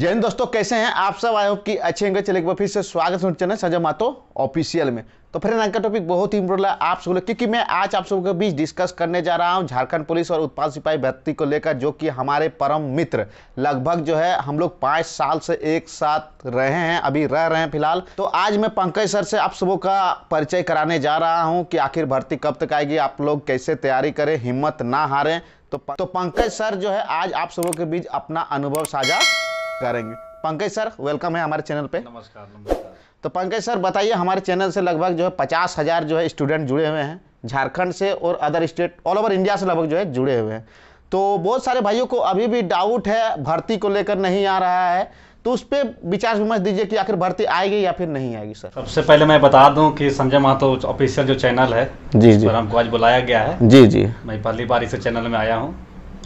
जैन दोस्तों कैसे हैं आप सब आई होप कि अच्छे होंगे चले एक बार फिर से स्वागत है चैनल संजय मातो ऑफिशियल में तो फिर आज का टॉपिक बहुत ही इंपोर्टेंट है आप सब लोग क्योंकि मैं आज आप सबके बीच डिस्कस करने जा रहा हूं झारखंड पुलिस और उत्पाद सिपाही भर्ती को लेकर जो कि हमारे परम मित्र लगभग जो है हम लोग पाँच साल से एक साथ रहे हैं अभी रह रहे हैं फिलहाल तो आज मैं पंकज सर से आप सबों का परिचय कराने जा रहा हूँ कि आखिर भर्ती कब तक आएगी आप लोग कैसे तैयारी करें हिम्मत ना हारें तो, तो पंकज सर जो है आज आप सबों के बीच अपना अनुभव साझा करेंगे पंकज सर वेलकम है हमारे चैनल पे नमस्कार नमस्कार तो पंकज सर बताइए हमारे चैनल से लगभग जो है पचास हज़ार जो है स्टूडेंट जुड़े हुए हैं झारखंड से और other state all over India से लगभग जो है जुड़े हुए हैं तो बहुत सारे भाइयों को अभी भी डाउट है भर्ती को लेकर नहीं आ रहा है तो उस पर विचार विमर्श दीजिए कि आखिर भर्ती आएगी या फिर नहीं आएगी सर सबसे पहले मैं बता दूं कि संजय महतो ऑफिशियल जो चैनल है जी जी हमको आज बुलाया गया है जी जी मैं पहली बार इस चैनल में आया हूँ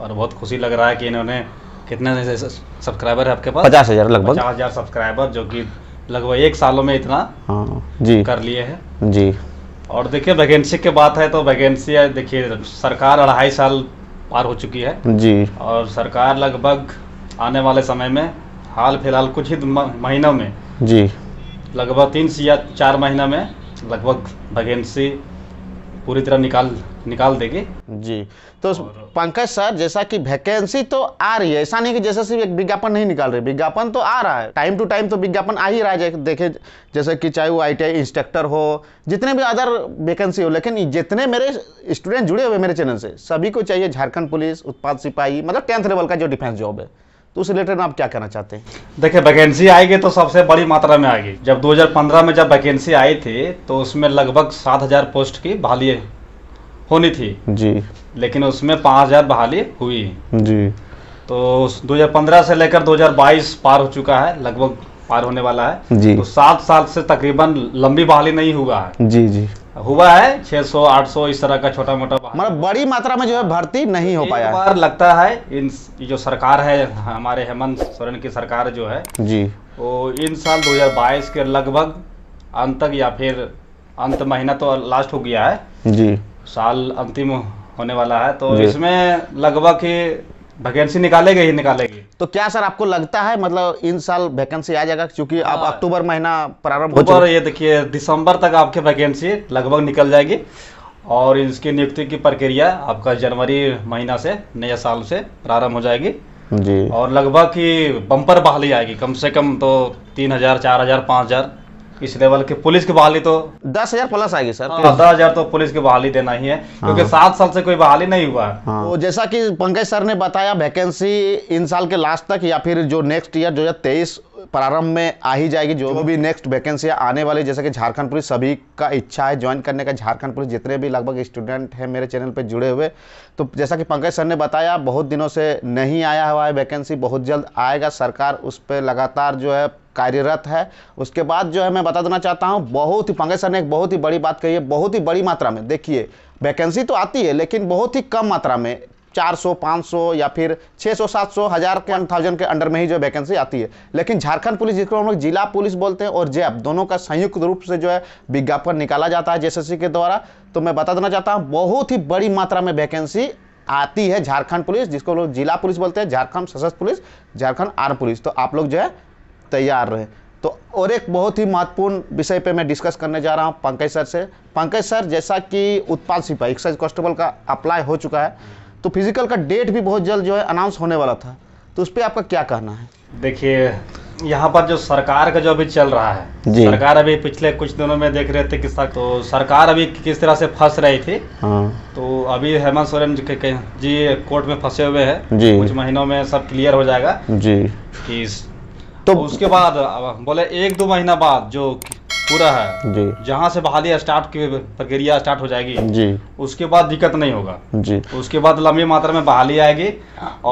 और बहुत खुशी लग रहा है कि इन्होंने कितने सब्सक्राइबर है आपके पास पचास हजार लगभग पचास हजार सब्सक्राइबर जो कि लगभग एक सालों में इतना हाँ जी कर लिए हैं जी और देखिए वैकेंसी की बात है तो वैकेंसी देखिए सरकार अढ़ाई साल पार हो चुकी है जी और सरकार लगभग आने वाले समय में हाल फिलहाल कुछ ही महीनों में जी लगभग तीन से या चार महीना में लगभग वैकेंसी पूरी तरह निकाल निकाल देगी जी तो पंकज सर जैसा कि वैकेंसी तो आ रही है ऐसा नहीं कि जैसे सिर्फ एक विज्ञापन नहीं निकाल रहे विज्ञापन तो आ रहा है टाइम टू टाइम तो विज्ञापन आ ही रहा है देखे जैसे कि चाहे वो आई इंस्ट्रक्टर हो जितने भी अदर वैकेंसी हो लेकिन जितने मेरे स्टूडेंट जुड़े हुए मेरे चैनल से सभी को चाहिए झारखंड पुलिस उत्पाद सिपाही मतलब टेंथ लेवल का जो डिफेंस जॉब है तो उस रिलेटेड आप क्या कहना चाहते हैं देखिए वैकेंसी आएगी तो सबसे बड़ी मात्रा में आएगी जब 2015 में जब वैकेंसी आई थी तो उसमें लगभग 7000 पोस्ट की बहाली होनी थी जी लेकिन उसमें 5000 बहाली हुई जी तो 2015 से लेकर 2022 पार हो चुका है लगभग पार होने वाला है जी तो सात साल से तकरीबन लंबी बहाली नहीं हुआ है जी जी हुआ है 600 800 इस तरह का छोटा मोटा मतलब बड़ी मात्रा में जो है भर्ती नहीं हो पाया बार लगता है इन जो सरकार है हमारे हेमंत सोरेन की सरकार जो है जी वो इन साल 2022 के लगभग अंत तक या फिर अंत महीना तो लास्ट हो गया है जी साल अंतिम होने वाला है तो इसमें लगभग वैकेंसी निकालेगा ही निकालेगी तो क्या सर आपको लगता है मतलब इन साल वैकेंसी आ जाएगा क्योंकि अब हाँ। अक्टूबर महीना प्रारंभ हो तो ये देखिए दिसंबर तक आपके वैकेंसी लगभग निकल जाएगी और इसकी नियुक्ति की प्रक्रिया आपका जनवरी महीना से नए साल से प्रारंभ हो जाएगी जी और लगभग की बम्पर बहाली आएगी कम से कम तो तीन हजार चार हजार पाँच हजार इस लेवल के पुलिस की बहाली तो दस हजार प्लस आएगी सर हाँ, दस हजार तो पुलिस की बहाली देना ही है हाँ। क्योंकि सात साल से कोई बहाली नहीं हुआ है हाँ। तो जैसा कि पंकज सर ने बताया वैकेंसी इन साल के लास्ट तक या फिर जो नेक्स्ट ईयर जो हजार तेईस प्रारंभ में आ ही जाएगी जो भी नेक्स्ट वैकेंसी आने वाली जैसे कि झारखंड पुलिस सभी का इच्छा है ज्वाइन करने का झारखंड पुलिस जितने भी लगभग स्टूडेंट हैं मेरे चैनल पे जुड़े हुए तो जैसा कि पंकज सर ने बताया बहुत दिनों से नहीं आया हुआ है वैकेंसी बहुत जल्द आएगा सरकार उस पर लगातार जो है कार्यरत है उसके बाद जो है मैं बता देना चाहता हूँ बहुत ही पंकज सर ने एक बहुत ही बड़ी बात कही है बहुत ही बड़ी मात्रा में देखिए वैकेंसी तो आती है लेकिन बहुत ही कम मात्रा में 400, 500 या फिर 600, 700, हजार के थाउजेंड के अंडर में ही जो वैकेंसी आती है लेकिन झारखंड पुलिस जिसको हम लोग जिला पुलिस बोलते हैं और जैप दोनों का संयुक्त रूप से जो है विज्ञापन निकाला जाता है जेएसएससी के द्वारा तो मैं बता देना चाहता हूँ बहुत ही बड़ी मात्रा में वैकेंसी आती है झारखंड पुलिस जिसको लोग जिला पुलिस बोलते हैं झारखंड सशस्त्र पुलिस झारखंड आर्म पुलिस तो आप लोग जो है तैयार रहे तो और एक बहुत ही महत्वपूर्ण विषय पे मैं डिस्कस करने जा रहा हूँ पंकज सर से पंकज सर जैसा कि उत्पाद सिपाही एक्साइज कॉन्स्टेबल का अप्लाई हो चुका है तो फिजिकल का डेट भी बहुत जल्द जो है अनाउंस होने वाला था तो उस पर आपका क्या कहना है देखिए यहाँ पर जो सरकार का जो अभी चल रहा है जी। सरकार अभी पिछले कुछ दिनों में देख रहे थे कि सर, तो सरकार अभी किस तरह से फंस रही थी हाँ। तो अभी हेमंत सोरेन जी, जी कोर्ट में फंसे हुए हैं कुछ महीनों में सब क्लियर हो जाएगा जी कि तो, तो उसके बाद बोले एक दो महीना बाद जो पूरा है जी जहाँ से बहाली स्टार्ट की प्रक्रिया स्टार्ट हो जाएगी जी उसके बाद दिक्कत नहीं होगा जी उसके बाद लंबी मात्रा में बहाली आएगी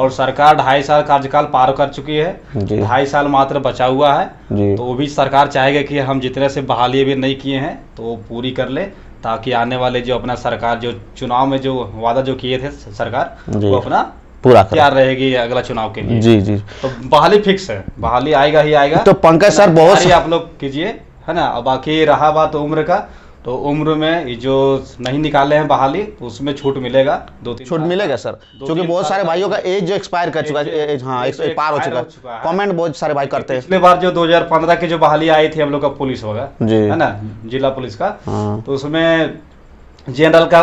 और सरकार ढाई साल कार्यकाल पार कर चुकी है ढाई साल मात्र बचा हुआ है जी तो वो भी सरकार चाहेगा कि हम जितने से बहाली भी नहीं किए हैं तो वो पूरी कर ले ताकि आने वाले जो अपना सरकार जो चुनाव में जो वादा जो किए थे सरकार वो अपना पूरा क्या रहेगी अगला चुनाव के लिए जी जी तो बहाली फिक्स है बहाली आएगा ही आएगा तो पंकज सर बहुत आप लोग कीजिए है ना बाकी रहा बात उम्र का तो उम्र में जो नहीं निकाले हैं बहाली तो उसमें छूट मिलेगा दो तीन छूट मिलेगा सर क्योंकि बहुत सारे भाइयों का एज जो एक्सपायर कर चुका है हाँ एक, एक पार हो चुका है कमेंट बहुत सारे भाई करते हैं पिछले बार जो 2015 की जो बहाली आई थी हम लोग का पुलिस होगा है ना जिला पुलिस का हाँ। तो उसमें जनरल का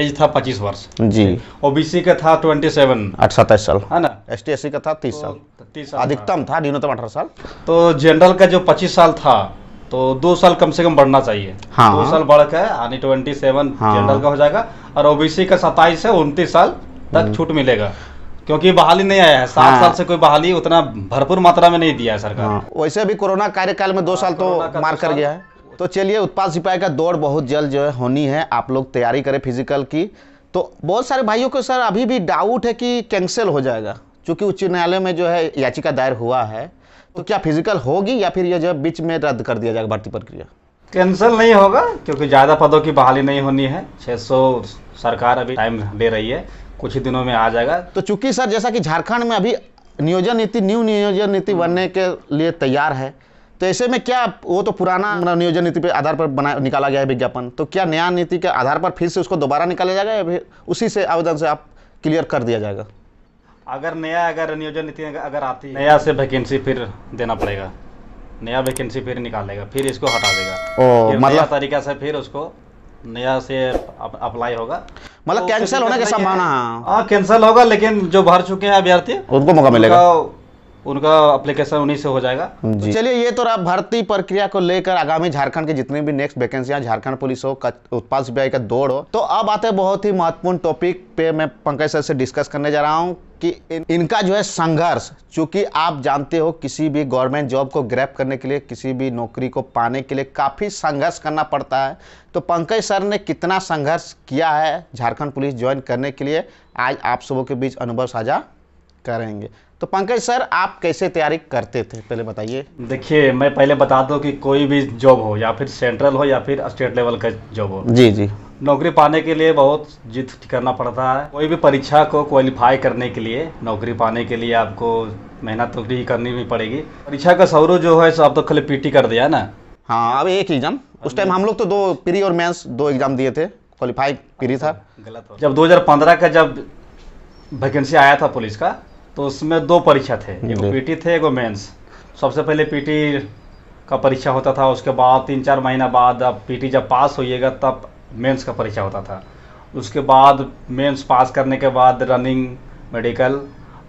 एज था पच्चीस वर्ष जी ओबीसी का था ट्वेंटी सेवन सत्ताईस साल है ना एस टी का था तीस तो, साल तीस साल अधिकतम था न्यूनतम अठारह साल तो जनरल का जो पच्चीस साल था तो दो साल कम से कम बढ़ना चाहिए हाँ दो साल बढ़ के यानी ट्वेंटी सेवन जनरल का हो जाएगा और ओबीसी का सताईस से उनतीस साल तक हम्म। छूट मिलेगा क्योंकि बहाली नहीं आया है सात हाँ। साल से कोई बहाली उतना भरपूर मात्रा में नहीं दिया है सरकार हाँ। वैसे भी कोरोना कार्यकाल में दो हाँ, साल तो मार कर गया है तो चलिए उत्पाद सिपाही का दौड़ बहुत जल्द जो है होनी है आप लोग तैयारी करें फिजिकल की तो बहुत सारे भाइयों को सर अभी भी डाउट है कि कैंसिल हो जाएगा क्योंकि उच्च न्यायालय में जो है याचिका दायर हुआ है तो क्या फिजिकल होगी या फिर यह जो है बीच में रद्द कर दिया जाएगा भर्ती प्रक्रिया कैंसिल नहीं होगा क्योंकि ज़्यादा पदों की बहाली नहीं होनी है 600 सरकार अभी टाइम ले रही है कुछ ही दिनों में आ जाएगा तो चूंकि सर जैसा कि झारखंड में अभी नियोजन नीति न्यू नियोजन नीति बनने के लिए तैयार है तो ऐसे में क्या वो तो पुराना नियोजन नीति पे आधार पर बना निकाला गया है विज्ञापन तो क्या नया नीति के आधार पर फिर से उसको दोबारा निकाला जाएगा या फिर उसी से आवेदन से आप क्लियर कर दिया जाएगा अगर नया अगर नियोजन नीति अगर आती है नया से वैकेंसी फिर देना पड़ेगा नया वैकेंसी फिर निकालेगा फिर इसको हटा देगा ओ, मतलब तरीका से फिर उसको नया से अप, अप्लाई होगा मतलब तो कैंसिल होने की संभावना कैंसिल हाँ। हाँ, होगा लेकिन जो भर चुके हैं अभ्यर्थी उनको मौका मिलेगा उनका अप्लीकेशन उन्हीं से हो जाएगा तो चलिए ये तो आप भर्ती प्रक्रिया को लेकर आगामी झारखंड के जितने भी नेक्स्ट वैकेंसियां झारखंड पुलिस हो उत्पाद सीबीआई का दौड़ हो तो अब आते हैं बहुत ही महत्वपूर्ण टॉपिक पे मैं पंकज सर से डिस्कस करने जा रहा हूँ कि इन, इनका जो है संघर्ष चूंकि आप जानते हो किसी भी गवर्नमेंट जॉब को ग्रैप करने के लिए किसी भी नौकरी को पाने के लिए काफ़ी संघर्ष करना पड़ता है तो पंकज सर ने कितना संघर्ष किया है झारखंड पुलिस ज्वाइन करने के लिए आज आप सबों के बीच अनुभव साझा करेंगे तो पंकज सर आप कैसे तैयारी करते थे पहले बताइए देखिए मैं पहले बता दूं कि कोई भी जॉब हो या फिर सेंट्रल हो या फिर स्टेट लेवल का जॉब हो जी जी नौकरी पाने के लिए बहुत जिद करना पड़ता है कोई भी परीक्षा को क्वालिफाई करने के लिए नौकरी पाने के लिए आपको मेहनत तो ही करनी भी पड़ेगी परीक्षा का स्वरूप जो है आप तो खाली पीटी कर दिया ना हाँ अब एक एग्जाम उस टाइम हम लोग तो दो प्री और मेंस दो एग्जाम दिए थे क्वालिफाई प्री था गलत जब 2015 का जब वैकेंसी आया था पुलिस का तो उसमें दो परीक्षा थे एक पीटी थे एगो मेंस सबसे पहले पीटी का परीक्षा होता था उसके बाद तीन चार महीना बाद अब पीटी जब पास होइएगा तब मेंस का परीक्षा होता था उसके बाद मेंस पास करने के बाद रनिंग मेडिकल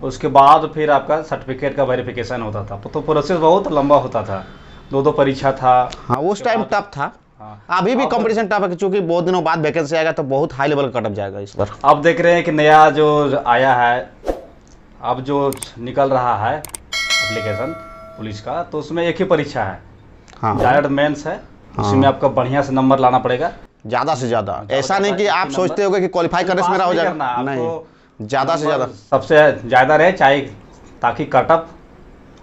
उसके बाद फिर आपका सर्टिफिकेट का वेरिफिकेशन होता था तो प्रोसेस बहुत लंबा होता था दो दो परीक्षा था हाँ उस टाइम टफ था हाँ। अभी भी कंपटीशन टफ है क्योंकि बहुत दिनों बाद वैकेंसी आएगा तो बहुत हाई लेवल कटअप जाएगा इस बार अब देख रहे हैं कि नया जो आया है अब जो निकल रहा है एप्लीकेशन पुलिस का तो उसमें एक ही परीक्षा है हाँ डायरेक्ट मेंस है हाँ। उसमें आपका बढ़िया से नंबर लाना पड़ेगा ज़्यादा से ज़्यादा हाँ, ऐसा नहीं कि आप सोचते होगे कि क्वालिफाई करने से मेरा हो जाएगा नहीं ज़्यादा से ज़्यादा सबसे ज़्यादा रहे चाहे ताकि कटअप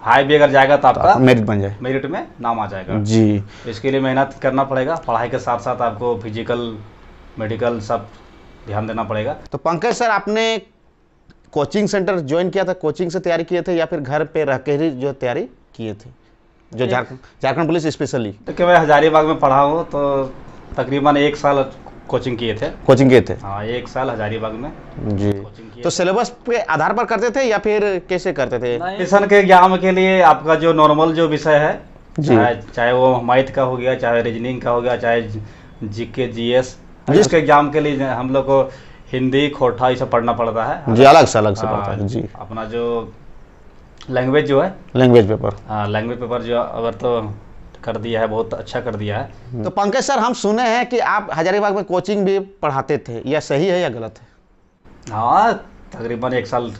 हाई भी अगर जाएगा तो आपका मेरिट बन जाए मेरिट में नाम आ जाएगा जी तो इसके लिए मेहनत करना पड़ेगा पढ़ाई के साथ साथ आपको फिजिकल मेडिकल सब ध्यान देना पड़ेगा तो पंकज सर आपने कोचिंग सेंटर ज्वाइन किया था कोचिंग से तैयारी किए थे या फिर घर पे रह कर ही जो तैयारी किए थे जो झारखंड झारखंड पुलिस स्पेशली क्योंकि मैं हजारीबाग में पढ़ा हूँ तो तकरीबन एक साल कोचिंग किए थे कोचिंग किए थे हाँ एक साल हजारीबाग में जी तो सिलेबस के आधार पर करते थे या फिर कैसे करते थे किसान के ज्ञान के लिए आपका जो नॉर्मल जो विषय है चाहे वो हमायत का हो गया चाहे रीजनिंग का हो गया चाहे जीके जीएस जिसके एग्जाम के लिए हम लोग को हिंदी खोटा ये सब पढ़ना पड़ता है जी अलग से अलग से हाँ, पढ़ता है जी अपना जो लैंग्वेज जो है लैंग्वेज पेपर हाँ लैंग्वेज पेपर जो अगर तो कर दिया है बहुत अच्छा कर दिया है हम्म। तो पंकज सर हम सुने हैं कि आप हजारीबाग में कोचिंग भी पढ़ाते थे यह सही है या गलत है हाँ तकरीबन एक साल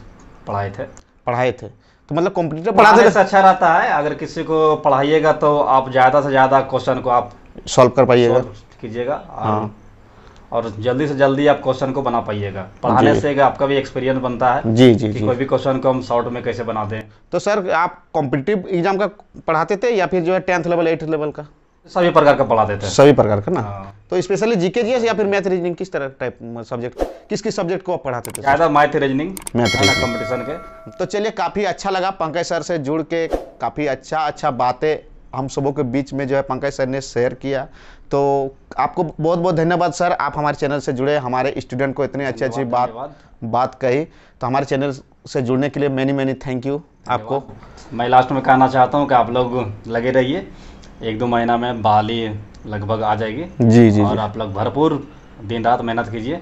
पढ़ाए थे पढ़ाए थे तो मतलब कंप्यूटर पढ़ाने से अच्छा रहता है अगर किसी को पढ़ाइएगा तो आप ज़्यादा से ज़्यादा क्वेश्चन को आप सॉल्व कर पाइएगा कीजिएगा हाँ और जल्दी से जल्दी आप क्वेश्चन को बना पाइएगा पढ़ाने से आपका भी एक्सपीरियंस बनता है जी जी, कि कोई भी क्वेश्चन को हम शॉर्ट में कैसे बना दें तो सर आप कॉम्पिटेटिव एग्जाम का पढ़ाते थे या फिर जो है टेंथ लेवल एट लेवल का सभी प्रकार का पढ़ाते थे सभी प्रकार का ना हाँ। तो स्पेशली जीके जीएस या फिर मैथ रीजनिंग किस तरह टाइप सब्जेक्ट किस किस सब्जेक्ट को आप पढ़ाते थे ज्यादा मैथ रीजनिंग मैथ कंपटीशन के तो चलिए काफी अच्छा लगा पंकज सर से जुड़ के काफी अच्छा अच्छा बातें हम सबों के बीच में जो है पंकज सर ने शेयर किया तो आपको बहुत बहुत धन्यवाद सर आप हमारे चैनल से जुड़े हमारे स्टूडेंट को इतनी अच्छी अच्छी बात बात कही तो हमारे चैनल से जुड़ने के लिए मैनी मैनी थैंक यू आपको मैं लास्ट में कहना चाहता हूँ कि आप लोग लगे रहिए एक दो महीना में बहाली लगभग आ जाएगी जी जी और आप लोग भरपूर दिन रात मेहनत कीजिए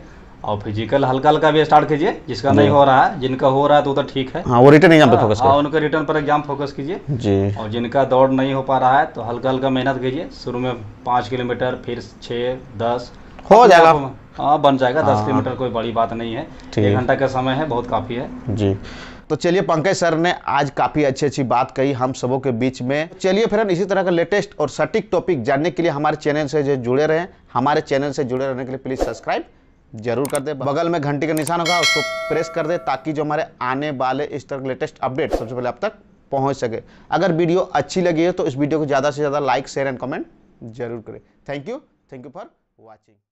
और फिजिकल हल्का हल्का भी स्टार्ट कीजिए जिसका नहीं हो रहा है जिनका हो रहा है तो तो ठीक है हाँ वो रिटर्न एग्जाम पे फोकस हाँ, हाँ उनके रिटर्न पर एग्जाम फोकस कीजिए जी और जिनका दौड़ नहीं हो पा रहा है तो हल्का हल्का मेहनत कीजिए शुरू में पाँच किलोमीटर फिर छः दस हो जाएगा हाँ बन जाएगा दस हाँ। किलोमीटर कोई बड़ी बात नहीं है एक घंटा का समय है बहुत काफ़ी है जी तो चलिए पंकज सर ने आज काफ़ी अच्छी अच्छी बात कही हम सबों के बीच में चलिए फिर इसी तरह का लेटेस्ट और सटीक टॉपिक जानने के लिए हमारे चैनल से जो जुड़े रहें हमारे चैनल से जुड़े रहने के लिए प्लीज़ सब्सक्राइब जरूर कर दे बगल में घंटी का निशान होगा उसको प्रेस कर दे ताकि जो हमारे आने वाले इस तरह के लेटेस्ट अपडेट सबसे पहले आप तक पहुंच सके अगर वीडियो अच्छी लगी है तो इस वीडियो को ज़्यादा से ज़्यादा लाइक शेयर एंड कमेंट जरूर करें thank you thank you for watching